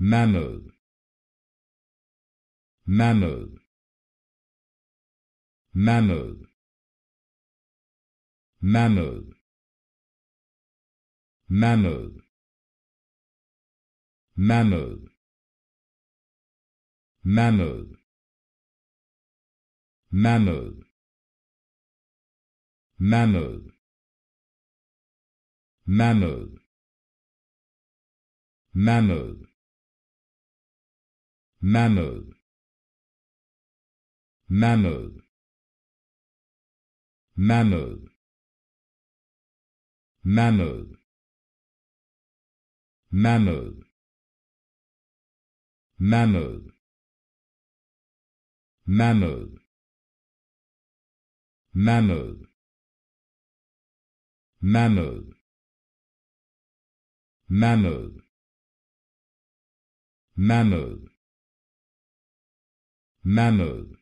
mammal mammal mammal mammal mammal mammal mammal mammal mammal mammal mammal mammal mammal mammal mammal mammal mammal mammal mammal mammal mammal mammal mammal